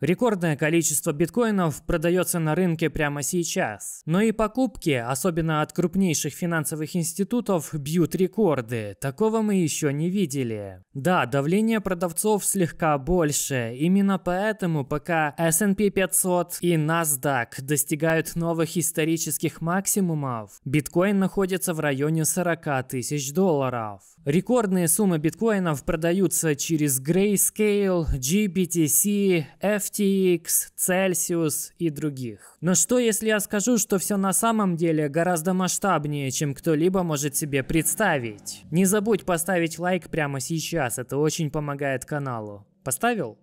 Рекордное количество биткоинов продается на рынке прямо сейчас. Но и покупки, особенно от крупнейших финансовых институтов, бьют рекорды. Такого мы еще не видели. Да, давление продавцов слегка больше. Именно поэтому пока S&P 500 и NASDAQ достигают новых исторических максимумов, биткоин находится в районе 40 тысяч долларов. Рекордные суммы биткоинов продаются через Grayscale, GBTC, F FTX, Celsius и других. Но что если я скажу, что все на самом деле гораздо масштабнее, чем кто-либо может себе представить? Не забудь поставить лайк прямо сейчас, это очень помогает каналу. Поставил?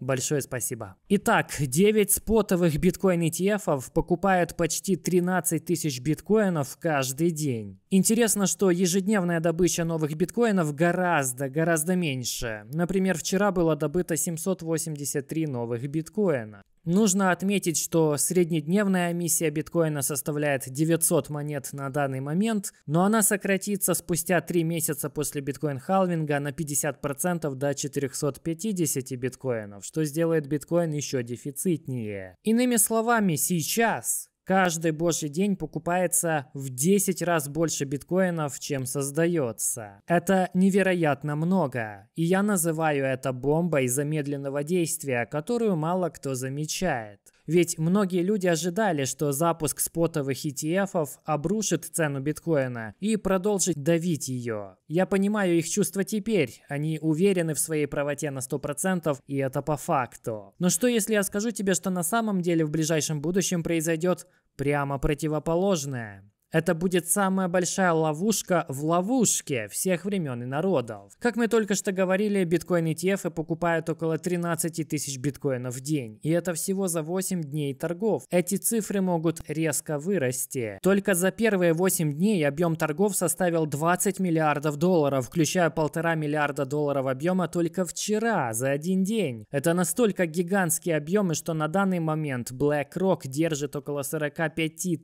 Большое спасибо. Итак, 9 спотовых биткоин ETF покупают почти 13 тысяч биткоинов каждый день. Интересно, что ежедневная добыча новых биткоинов гораздо, гораздо меньше. Например, вчера было добыто 783 новых биткоина. Нужно отметить, что среднедневная эмиссия биткоина составляет 900 монет на данный момент, но она сократится спустя 3 месяца после биткоин-халвинга на 50% до 450 биткоинов, что сделает биткоин еще дефицитнее. Иными словами, сейчас Каждый божий день покупается в 10 раз больше биткоинов, чем создается. Это невероятно много, и я называю это бомбой замедленного действия, которую мало кто замечает. Ведь многие люди ожидали, что запуск спотовых ETF обрушит цену биткоина и продолжит давить ее. Я понимаю их чувства теперь, они уверены в своей правоте на 100% и это по факту. Но что если я скажу тебе, что на самом деле в ближайшем будущем произойдет прямо противоположное? Это будет самая большая ловушка в ловушке всех времен и народов. Как мы только что говорили, биткоин ETF покупают около 13 тысяч биткоинов в день. И это всего за 8 дней торгов. Эти цифры могут резко вырасти. Только за первые 8 дней объем торгов составил 20 миллиардов долларов, включая полтора миллиарда долларов объема только вчера, за один день. Это настолько гигантские объемы, что на данный момент BlackRock держит около 45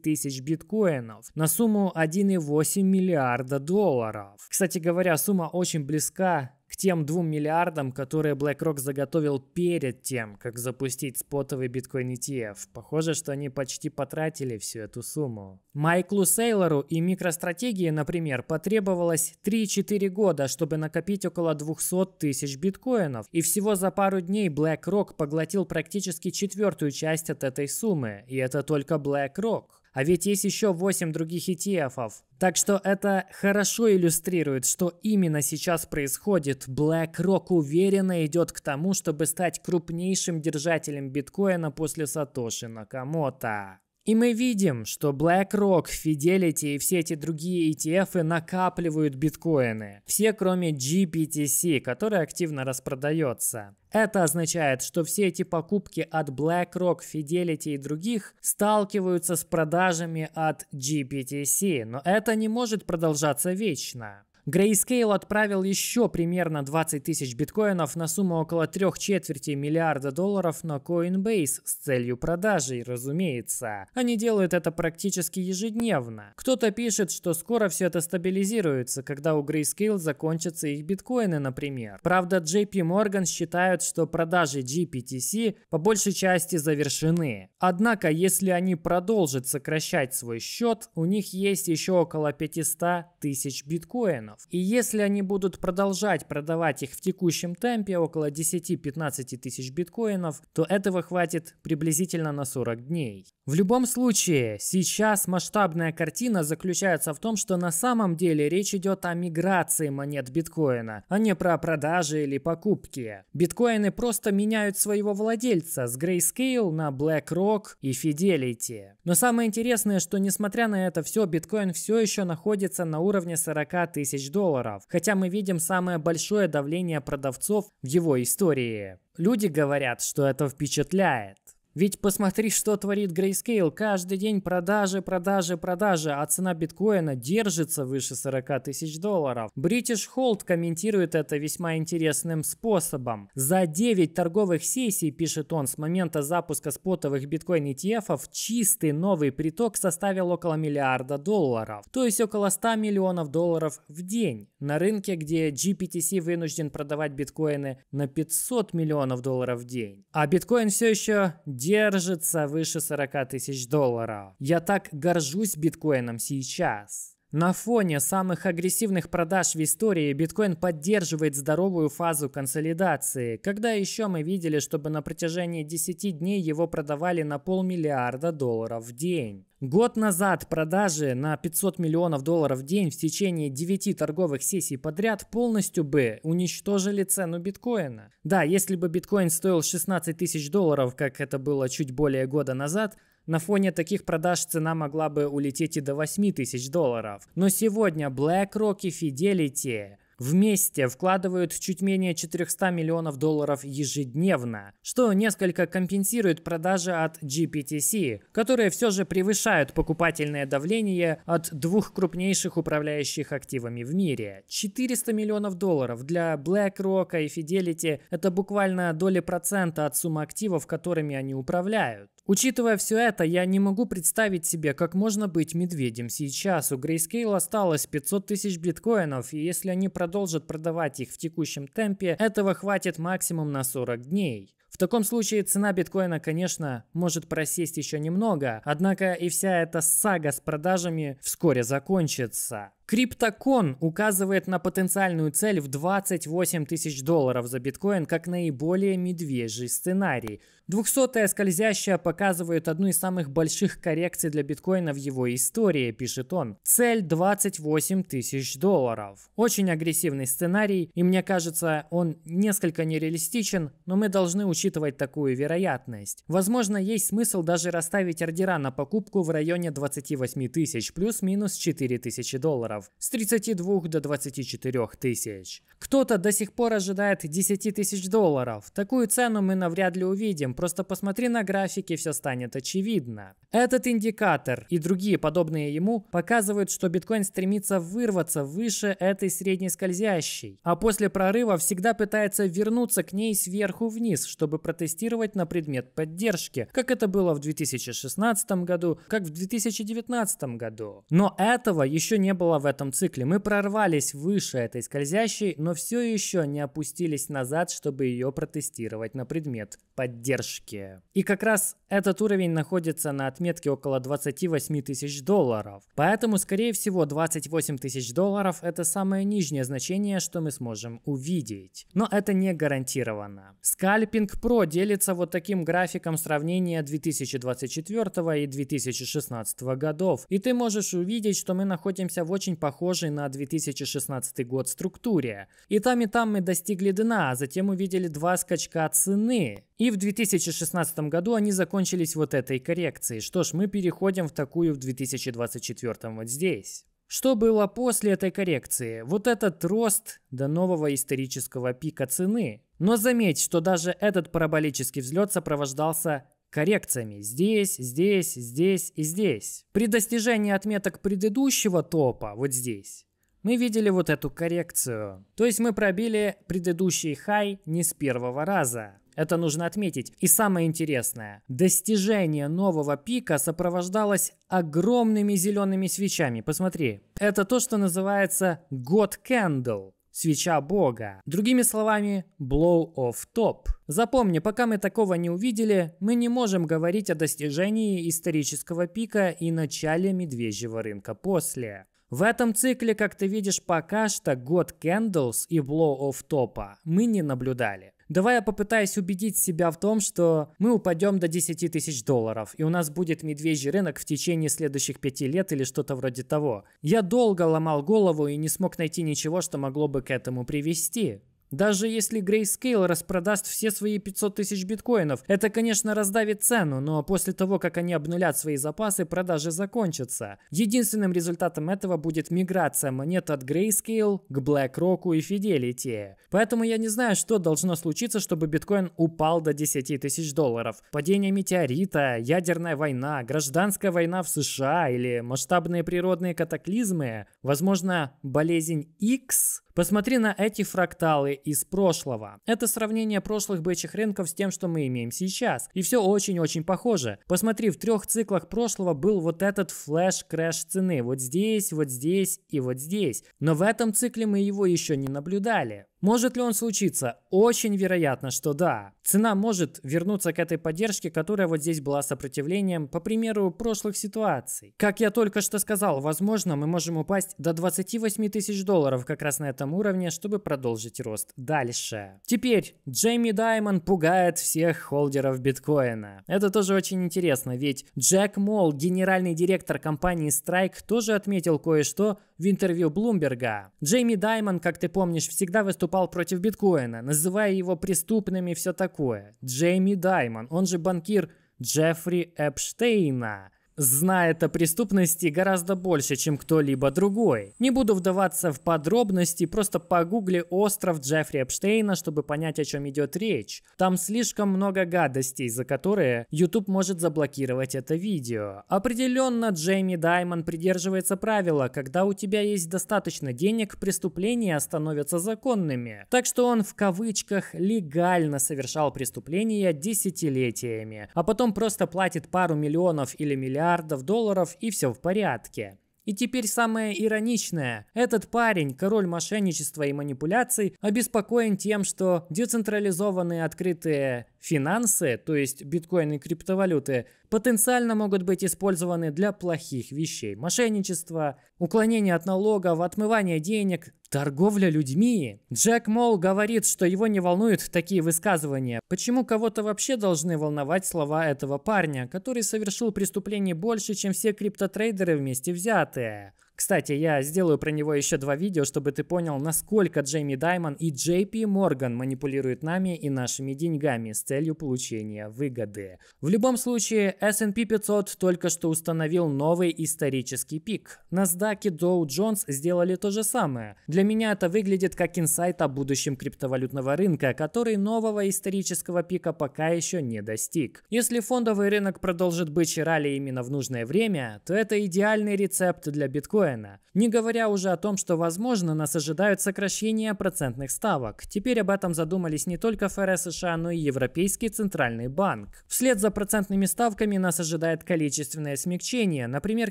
тысяч биткоинов на сумму 1,8 миллиарда долларов. Кстати говоря, сумма очень близка к тем двум миллиардам, которые BlackRock заготовил перед тем, как запустить спотовый биткоин ETF. Похоже, что они почти потратили всю эту сумму. Майклу Сейлору и микростратегии, например, потребовалось 3-4 года, чтобы накопить около 200 тысяч биткоинов. И всего за пару дней BlackRock поглотил практически четвертую часть от этой суммы. И это только BlackRock. А ведь есть еще 8 других ETF. -ов. Так что это хорошо иллюстрирует, что именно сейчас происходит. BlackRock уверенно идет к тому, чтобы стать крупнейшим держателем биткоина после Сатоши Накамото. И мы видим, что BlackRock, Fidelity и все эти другие ETF накапливают биткоины. Все кроме GPTC, который активно распродается. Это означает, что все эти покупки от BlackRock, Fidelity и других сталкиваются с продажами от GPTC, но это не может продолжаться вечно. Grayscale отправил еще примерно 20 тысяч биткоинов на сумму около трех четверти миллиарда долларов на Coinbase с целью продажи, разумеется. Они делают это практически ежедневно. Кто-то пишет, что скоро все это стабилизируется, когда у Grayscale закончатся их биткоины, например. Правда, JP Morgan считают, что продажи GPTC по большей части завершены. Однако, если они продолжат сокращать свой счет, у них есть еще около 500 тысяч биткоинов долларов. И если они будут продолжать продавать их в текущем темпе, около 10-15 тысяч биткоинов, то этого хватит приблизительно на 40 дней. В любом случае, сейчас масштабная картина заключается в том, что на самом деле речь идет о миграции монет биткоина, а не про продажи или покупки. Биткоины просто меняют своего владельца с Grayscale на BlackRock и Fidelity. Но самое интересное, что несмотря на это все, биткоин все еще находится на уровне 40 тысяч тысяч долларов, хотя мы видим самое большое давление продавцов в его истории. Люди говорят, что это впечатляет. Ведь посмотри, что творит Grayscale. Каждый день продажи, продажи, продажи, а цена биткоина держится выше 40 тысяч долларов. British Hold комментирует это весьма интересным способом. За 9 торговых сессий, пишет он, с момента запуска спотовых биткоин ETF, чистый новый приток составил около миллиарда долларов, то есть около 100 миллионов долларов в день. На рынке, где GPTC вынужден продавать биткоины на 500 миллионов долларов в день, а биткоин все еще держится выше 40 тысяч долларов. Я так горжусь биткоином сейчас. На фоне самых агрессивных продаж в истории биткоин поддерживает здоровую фазу консолидации, когда еще мы видели, чтобы на протяжении 10 дней его продавали на полмиллиарда долларов в день. Год назад продажи на 500 миллионов долларов в день в течение 9 торговых сессий подряд полностью бы уничтожили цену биткоина. Да, если бы биткоин стоил 16 тысяч долларов, как это было чуть более года назад, на фоне таких продаж цена могла бы улететь и до 8 тысяч долларов. Но сегодня BlackRock и Fidelity вместе вкладывают чуть менее 400 миллионов долларов ежедневно, что несколько компенсирует продажи от GPTC, которые все же превышают покупательное давление от двух крупнейших управляющих активами в мире. 400 миллионов долларов для BlackRock и Fidelity – это буквально доли процента от суммы активов, которыми они управляют. Учитывая все это, я не могу представить себе, как можно быть медведем сейчас. У Grayscale осталось 500 тысяч биткоинов, и если они продолжат продавать их в текущем темпе, этого хватит максимум на 40 дней. В таком случае цена биткоина, конечно, может просесть еще немного, однако и вся эта сага с продажами вскоре закончится. Криптокон указывает на потенциальную цель в 28 тысяч долларов за биткоин как наиболее медвежий сценарий. 200-я скользящая показывает одну из самых больших коррекций для биткоина в его истории, пишет он. Цель 28 тысяч долларов. Очень агрессивный сценарий, и мне кажется, он несколько нереалистичен, но мы должны учитывать такую вероятность. Возможно, есть смысл даже расставить ордера на покупку в районе 28 тысяч, плюс-минус 4 тысячи долларов долларов с 32 до 24 тысяч. Кто-то до сих пор ожидает 10 тысяч долларов. Такую цену мы навряд ли увидим, просто посмотри на графики, все станет очевидно. Этот индикатор и другие подобные ему показывают, что биткоин стремится вырваться выше этой средней скользящей, а после прорыва всегда пытается вернуться к ней сверху вниз, чтобы протестировать на предмет поддержки, как это было в 2016 году, как в 2019 году. Но этого еще не было в этом цикле. Мы прорвались выше этой скользящей, но все еще не опустились назад, чтобы ее протестировать на предмет поддержки. И как раз этот уровень находится на отметке около 28 тысяч долларов, поэтому, скорее всего, 28 тысяч долларов – это самое нижнее значение, что мы сможем увидеть. Но это не гарантированно. Scalping Pro делится вот таким графиком сравнения 2024 и 2016 годов, и ты можешь увидеть, что мы находимся в очень похожей на 2016 год структуре. И там и там мы достигли дна, а затем увидели два скачка цены. И в 2016 году они закончились вот этой коррекцией. Что ж, мы переходим в такую в 2024 вот здесь. Что было после этой коррекции? Вот этот рост до нового исторического пика цены. Но заметь, что даже этот параболический взлет сопровождался коррекциями здесь, здесь, здесь и здесь. При достижении отметок предыдущего топа, вот здесь, мы видели вот эту коррекцию. То есть мы пробили предыдущий хай не с первого раза. Это нужно отметить. И самое интересное, достижение нового пика сопровождалось огромными зелеными свечами. Посмотри, это то, что называется God Candle свеча бога. Другими словами, blow of top. Запомни, пока мы такого не увидели, мы не можем говорить о достижении исторического пика и начале медвежьего рынка после. В этом цикле, как ты видишь, пока что God Candles и Blow of Top мы не наблюдали давай я попытаюсь убедить себя в том, что мы упадем до 10 тысяч долларов, и у нас будет медвежий рынок в течение следующих пяти лет или что-то вроде того. Я долго ломал голову и не смог найти ничего, что могло бы к этому привести. Даже если Grayscale распродаст все свои 500 тысяч биткоинов, это, конечно, раздавит цену, но после того, как они обнулят свои запасы, продажи закончатся. Единственным результатом этого будет миграция монет от Grayscale к BlackRock и Fidelity. Поэтому я не знаю, что должно случиться, чтобы биткоин упал до 10 тысяч долларов. Падение метеорита, ядерная война, гражданская война в США или масштабные природные катаклизмы, возможно, болезнь X, Посмотри на эти фракталы из прошлого. Это сравнение прошлых бычьих рынков с тем, что мы имеем сейчас. И все очень-очень похоже. Посмотри, в трех циклах прошлого был вот этот флэш-крэш цены. Вот здесь, вот здесь и вот здесь. Но в этом цикле мы его еще не наблюдали. Может ли он случиться? Очень вероятно, что да. Цена может вернуться к этой поддержке, которая вот здесь была сопротивлением, по примеру, прошлых ситуаций. Как я только что сказал, возможно, мы можем упасть до 28 тысяч долларов как раз на этом уровне, чтобы продолжить рост дальше. Теперь, Джейми Даймон пугает всех холдеров биткоина. Это тоже очень интересно, ведь Джек Молл, генеральный директор компании Strike, тоже отметил кое-что в интервью Блумберга. Джейми Даймон, как ты помнишь, всегда выступал выступал против биткоина, называя его преступным и все такое. Джейми Даймон, он же банкир Джеффри Эпштейна, знает о преступности гораздо больше, чем кто-либо другой. Не буду вдаваться в подробности, просто погугли остров Джеффри Эпштейна, чтобы понять, о чем идет речь. Там слишком много гадостей, за которые YouTube может заблокировать это видео. Определенно Джейми Даймон придерживается правила, когда у тебя есть достаточно денег, преступления становятся законными. Так что он в кавычках легально совершал преступления десятилетиями, а потом просто платит пару миллионов или миллиардов миллиардов долларов и все в порядке. И теперь самое ироничное. Этот парень, король мошенничества и манипуляций, обеспокоен тем, что децентрализованные открытые финансы, то есть биткоин и криптовалюты, потенциально могут быть использованы для плохих вещей. Мошенничество, уклонение от налогов, отмывание денег, торговля людьми. Джек Молл говорит, что его не волнуют такие высказывания. Почему кого-то вообще должны волновать слова этого парня, который совершил преступление больше, чем все криптотрейдеры вместе взятые? Кстати, я сделаю про него еще два видео, чтобы ты понял, насколько Джейми Даймон и Джей Пи Морган манипулируют нами и нашими деньгами с целью получения выгоды. В любом случае, S&P 500 только что установил новый исторический пик. NASDAQ и Dow Jones сделали то же самое. Для меня это выглядит как инсайт о будущем криптовалютного рынка, который нового исторического пика пока еще не достиг. Если фондовый рынок продолжит бычий ралли именно в нужное время, то это идеальный рецепт для биткоина биткоина. Не говоря уже о том, что, возможно, нас ожидают сокращения процентных ставок. Теперь об этом задумались не только ФРС США, но и Европейский Центральный Банк. Вслед за процентными ставками нас ожидает количественное смягчение. Например,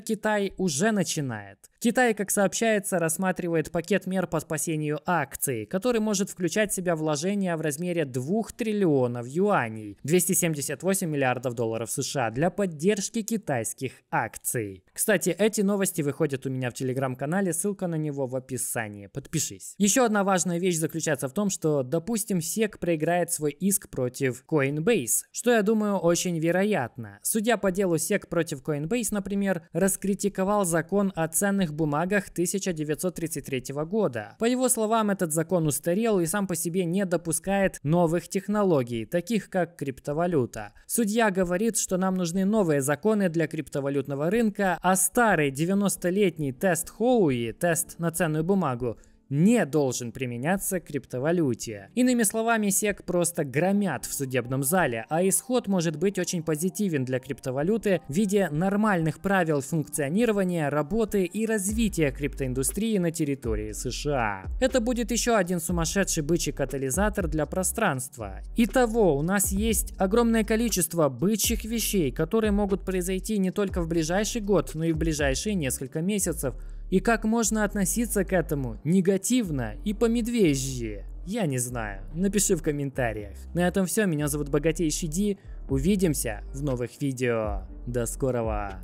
Китай уже начинает. Китай, как сообщается, рассматривает пакет мер по спасению акций, который может включать в себя вложения в размере 2 триллионов юаней, 278 миллиардов долларов США, для поддержки китайских акций. Кстати, эти новости выходят у меня в телеграм-канале, ссылка на него в описании, подпишись. Еще одна важная вещь заключается в том, что, допустим, SEC проиграет свой иск против Coinbase, что, я думаю, очень вероятно. Судя по делу SEC против Coinbase, например, раскритиковал закон о ценных ценных бумагах 1933 года. По его словам, этот закон устарел и сам по себе не допускает новых технологий, таких как криптовалюта. Судья говорит, что нам нужны новые законы для криптовалютного рынка, а старый 90-летний тест Хоуи, тест на ценную бумагу, не должен применяться к криптовалюте. Иными словами, SEC просто громят в судебном зале, а исход может быть очень позитивен для криптовалюты в виде нормальных правил функционирования, работы и развития криптоиндустрии на территории США. Это будет еще один сумасшедший бычий катализатор для пространства. Итого, у нас есть огромное количество бычьих вещей, которые могут произойти не только в ближайший год, но и в ближайшие несколько месяцев – и как можно относиться к этому негативно и по медвежье? Я не знаю. Напиши в комментариях. На этом все. Меня зовут Богатейший Ди. Увидимся в новых видео. До скорого.